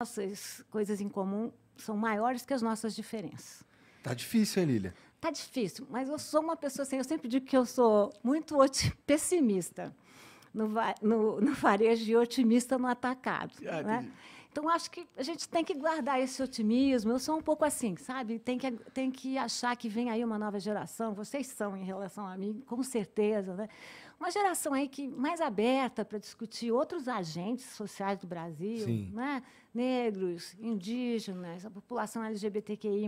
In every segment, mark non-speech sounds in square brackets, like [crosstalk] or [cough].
nossas coisas em comum são maiores que as nossas diferenças. Tá difícil, hein, Lília? Tá difícil, mas eu sou uma pessoa assim, eu sempre digo que eu sou muito [laughs] pessimista no, no, no varejo e otimista no atacado. Ah, né? Então, acho que a gente tem que guardar esse otimismo. Eu sou um pouco assim, sabe? Tem que, tem que achar que vem aí uma nova geração. Vocês são, em relação a mim, com certeza. Né? Uma geração aí que mais aberta para discutir outros agentes sociais do Brasil, Sim. né? negros, indígenas, a população LGBTQI.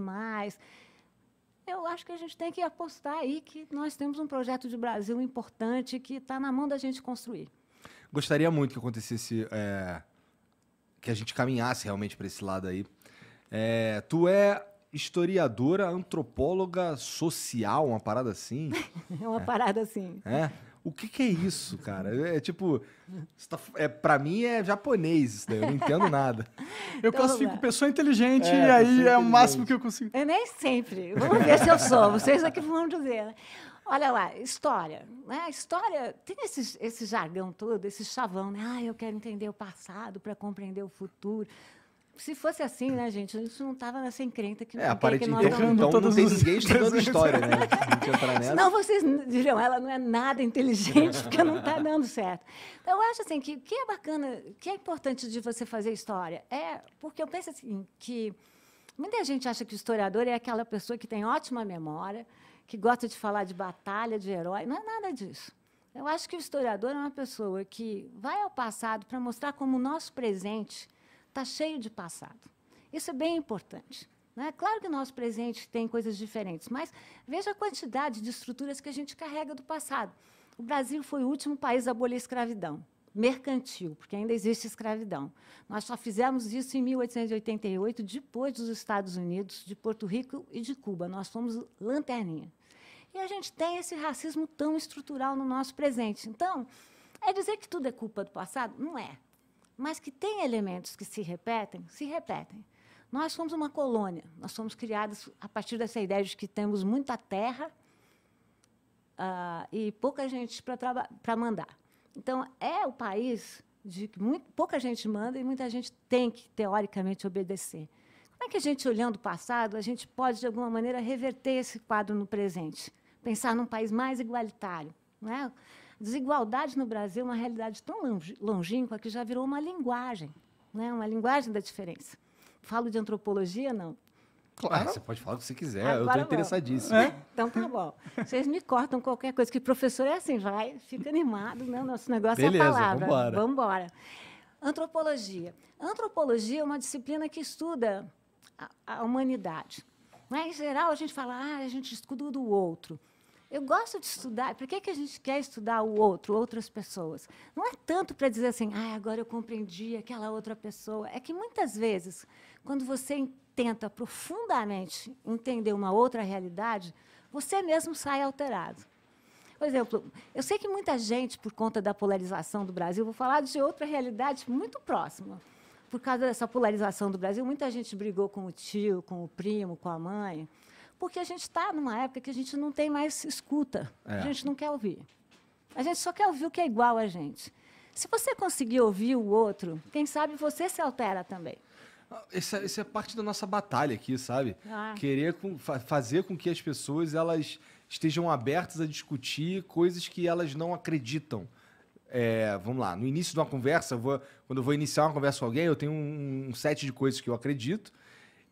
Eu acho que a gente tem que apostar aí que nós temos um projeto de Brasil importante que está na mão da gente construir. Gostaria muito que acontecesse. É que a gente caminhasse realmente para esse lado aí. É, tu é historiadora, antropóloga social, uma parada assim? é [laughs] uma parada assim. É? O que, que, é isso, cara? É, é tipo, tá, é, para mim é japonês isso daí, eu não entendo nada. Eu então, classifico pessoa inteligente é, e aí é o máximo que eu consigo. É nem sempre. Vamos ver se eu sou, vocês é que vão dizer. Né? Olha lá, história. Né? História tem esse, esse jargão todo, esse chavão, né? Ah, eu quero entender o passado para compreender o futuro. Se fosse assim, né, gente? A gente não tava nessa encrenca que é, não é, aparentemente, que nós então, então não tem ninguém estudando história, né? Senão vocês diriam, ela não é nada inteligente, porque não está dando certo. Então, eu acho assim, que o que é bacana, o que é importante de você fazer história é... Porque eu penso assim, que Muita gente acha que o historiador é aquela pessoa que tem ótima memória, que gosta de falar de batalha, de herói. Não é nada disso. Eu acho que o historiador é uma pessoa que vai ao passado para mostrar como o nosso presente está cheio de passado. Isso é bem importante. Né? Claro que o nosso presente tem coisas diferentes, mas veja a quantidade de estruturas que a gente carrega do passado. O Brasil foi o último país a abolir a escravidão mercantil, porque ainda existe escravidão. Nós só fizemos isso em 1888, depois dos Estados Unidos, de Porto Rico e de Cuba. Nós fomos lanterninha. E a gente tem esse racismo tão estrutural no nosso presente. Então, é dizer que tudo é culpa do passado? Não é. Mas que tem elementos que se repetem, se repetem. Nós somos uma colônia, nós somos criados a partir dessa ideia de que temos muita terra uh, e pouca gente para mandar. Então, é o país de que muito, pouca gente manda e muita gente tem que, teoricamente, obedecer. Como é que a gente, olhando o passado, a gente pode, de alguma maneira, reverter esse quadro no presente? Pensar num país mais igualitário. né? Desigualdade no Brasil é uma realidade tão longínqua que já virou uma linguagem, né? uma linguagem da diferença. Falo de antropologia, não, Claro. Ah, você pode falar o que você quiser, Agora ah, eu estou interessadíssimo. É? Então tá bom. Vocês me cortam qualquer coisa, que professor é assim, vai, fica animado, né? Nosso negócio Beleza, é a palavra. Vambora. vambora. Antropologia. Antropologia é uma disciplina que estuda a, a humanidade. Mas, em geral, a gente fala, ah, a gente estuda do outro. Eu gosto de estudar. Por que, que a gente quer estudar o outro, outras pessoas? Não é tanto para dizer assim, ah, agora eu compreendi aquela outra pessoa. É que muitas vezes, quando você tenta profundamente entender uma outra realidade, você mesmo sai alterado. Por exemplo, eu sei que muita gente, por conta da polarização do Brasil, vou falar de outra realidade muito próxima. Por causa dessa polarização do Brasil, muita gente brigou com o tio, com o primo, com a mãe, porque a gente está numa época que a gente não tem mais escuta, é. a gente não quer ouvir. A gente só quer ouvir o que é igual a gente. Se você conseguir ouvir o outro, quem sabe você se altera também. Essa, essa é parte da nossa batalha aqui, sabe? Ah. Querer com, fa fazer com que as pessoas elas estejam abertas a discutir coisas que elas não acreditam. É, vamos lá, no início de uma conversa, eu vou, quando eu vou iniciar uma conversa com alguém, eu tenho um, um set de coisas que eu acredito.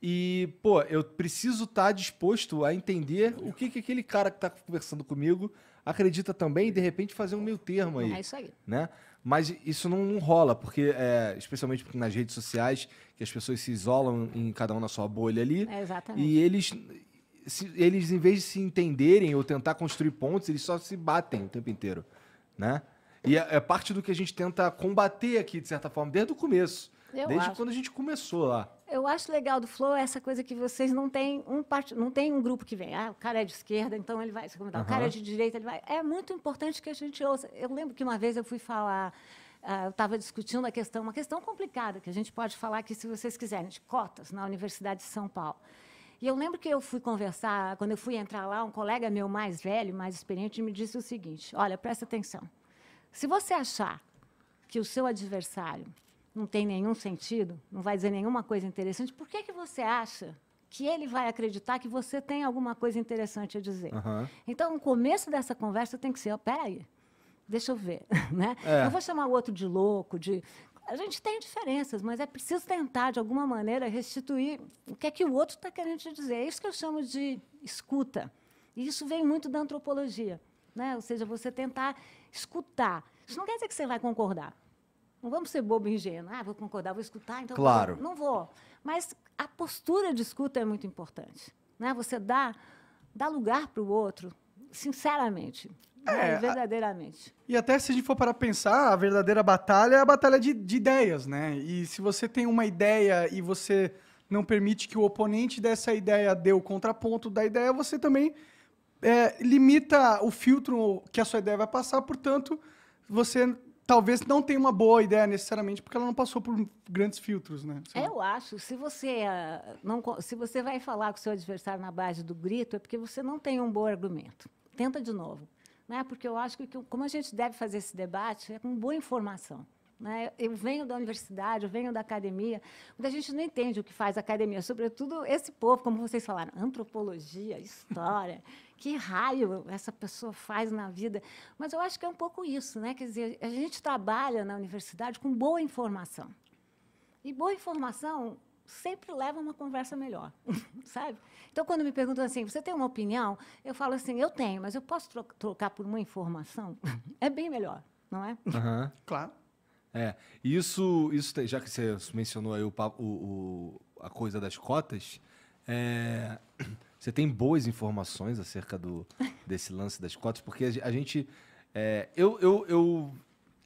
E, pô, eu preciso estar tá disposto a entender o que, que aquele cara que está conversando comigo acredita também e, de repente, fazer um meio termo aí. É isso aí. Né? Mas isso não, não rola, porque, é, especialmente nas redes sociais, que as pessoas se isolam em cada um na sua bolha ali. É, exatamente. E eles, se, eles, em vez de se entenderem ou tentar construir pontos, eles só se batem o tempo inteiro, né? E é, é parte do que a gente tenta combater aqui, de certa forma, desde o começo. Eu desde acho. quando a gente começou lá. Eu acho legal do Flow essa coisa que vocês não têm um part... não tem um grupo que vem. Ah, o cara é de esquerda, então ele vai se comentar. Uhum. O cara é de direita, ele vai. É muito importante que a gente ouça. Eu lembro que uma vez eu fui falar ah, eu estava discutindo a questão, uma questão complicada, que a gente pode falar aqui, se vocês quiserem, de cotas na Universidade de São Paulo. E eu lembro que eu fui conversar, quando eu fui entrar lá, um colega meu mais velho, mais experiente, me disse o seguinte: olha, presta atenção. Se você achar que o seu adversário não tem nenhum sentido, não vai dizer nenhuma coisa interessante, por que, que você acha que ele vai acreditar que você tem alguma coisa interessante a dizer? Uhum. Então, o começo dessa conversa tem que ser: oh, peraí. aí deixa eu ver, [laughs] né? É. Não vou chamar o outro de louco, de a gente tem diferenças, mas é preciso tentar, de alguma maneira, restituir o que é que o outro está querendo te dizer. É isso que eu chamo de escuta. E isso vem muito da antropologia. Né? Ou seja, você tentar escutar. Isso não quer dizer que você vai concordar. Não vamos ser bobo e ingênuo. Ah, vou concordar, vou escutar, então. Tá claro. Não vou. Mas a postura de escuta é muito importante. Né? Você dá, dá lugar para o outro, sinceramente. É, né, verdadeiramente. E até se a gente for para pensar, a verdadeira batalha é a batalha de, de, ideias, né? E se você tem uma ideia e você não permite que o oponente dessa ideia dê o contraponto da ideia, você também é, limita o filtro que a sua ideia vai passar, portanto, você talvez não tenha uma boa ideia necessariamente, porque ela não passou por grandes filtros, né? Eu acho, se você eh, não, se você vai falar com o seu adversário na base do grito, é porque você não tem um bom argumento. Tenta de novo né? porque eu acho que como a gente deve fazer esse debate é com boa informação. Né? Eu venho da universidade, eu venho da academia, muita gente não entende o que faz academia, sobretudo esse povo, como vocês falaram, antropologia, história, [laughs] que raio essa pessoa faz na vida. Mas eu acho que é um pouco isso, né? quer dizer, a gente trabalha na universidade com boa informação. E boa informação sempre leva uma conversa melhor, [laughs] sabe? Então, quando me perguntam assim, você tem uma opinião? Eu falo assim, eu tenho, mas eu posso tro trocar por uma informação? [laughs] é bem melhor, não é? Uhum. [laughs] Claro. É, isso, isso já que você mencionou aí o, o, o a coisa das cotas, é, [clears throat] você tem boas informações acerca do, desse lance das cotas, porque a, gente. É, eu, eu, eu,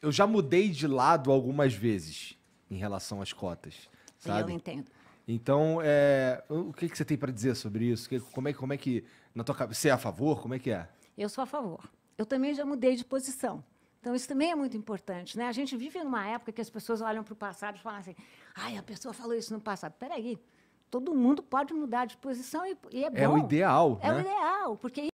eu já mudei de lado algumas vezes em relação às cotas. Sabe? Eu entendo. Então, é, o que, que você tem para dizer sobre isso? Que, como, é, como é que, na tua cabeça, você é a favor? Como é que é? Eu sou a favor. Eu também já mudei de posição. Então, isso também é muito importante. Né? A gente vive numa época que as pessoas olham para o passado e falam assim, ai, a pessoa falou isso no passado. Peraí, todo mundo pode mudar de posição e, e é bom. É o ideal. É né? o ideal, porque